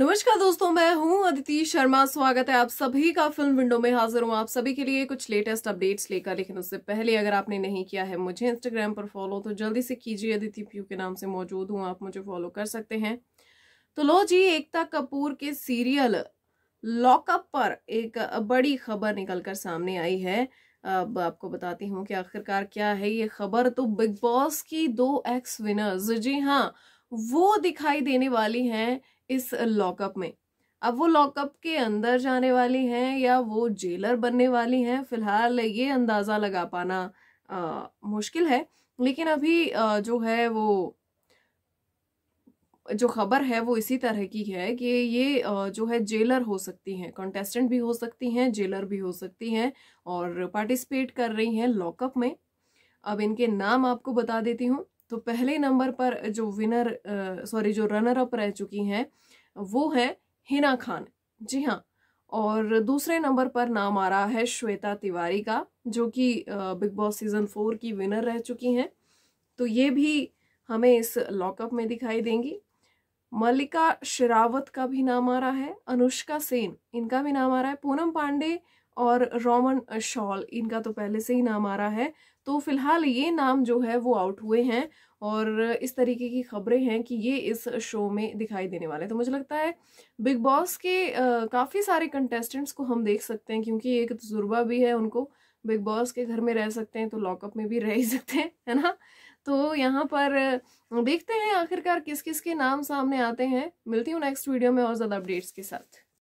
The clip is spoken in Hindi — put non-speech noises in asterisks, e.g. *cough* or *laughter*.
नमस्कार दोस्तों मैं हूं अदिति शर्मा स्वागत है आप सभी का फिल्म विंडो में हाजिर हूं आप सभी के लिए कुछ लेटेस्ट अपडेट्स लेकर लेकिन उससे पहले अगर आपने नहीं किया है मुझे इंस्टाग्राम पर फॉलो तो जल्दी से कीजिए अदिति प्यू के नाम से मौजूद हूं आप मुझे फॉलो कर सकते हैं तो लो जी एकता कपूर के सीरियल लॉकअप पर एक बड़ी खबर निकलकर सामने आई है अब आपको बताती हूँ कि आखिरकार क्या है ये खबर तो बिग बॉस की दो एक्स विनर्स जी हाँ वो दिखाई देने वाली हैं इस लॉकअप में अब वो लॉकअप के अंदर जाने वाली हैं या वो जेलर बनने वाली हैं फिलहाल ये अंदाज़ा लगा पाना आ, मुश्किल है लेकिन अभी आ, जो है वो जो खबर है वो इसी तरह की है कि ये आ, जो है जेलर हो सकती हैं कंटेस्टेंट भी हो सकती हैं जेलर भी हो सकती हैं और पार्टिसिपेट कर रही हैं लॉकअप में अब इनके नाम आपको बता देती हूँ तो पहले नंबर पर जो विनर सॉरी जो रनर अप रह चुकी हैं वो है हिना खान जी हाँ और दूसरे नंबर पर नाम आ रहा है श्वेता तिवारी का जो कि बिग बॉस सीजन फोर की विनर रह चुकी हैं तो ये भी हमें इस लॉकअप में दिखाई देंगी मल्लिका शिरावत का भी नाम आ रहा है अनुष्का सेन इनका भी नाम आ रहा है पूनम पांडे और रोमन शॉल इनका तो पहले से ही नाम आ रहा है तो फिलहाल ये नाम जो है वो आउट हुए हैं और इस तरीके की खबरें हैं कि ये इस शो में दिखाई देने वाले तो मुझे लगता है बिग बॉस के काफ़ी सारे कंटेस्टेंट्स को हम देख सकते हैं क्योंकि एक तजुर्बा भी है उनको बिग बॉस के घर में रह सकते हैं तो लॉकअप में भी *laughs* रह ही सकते हैं है ना तो यहाँ पर देखते हैं आखिरकार किस किस के नाम सामने आते हैं मिलती हूँ नेक्स्ट वीडियो में और ज़्यादा अपडेट्स के साथ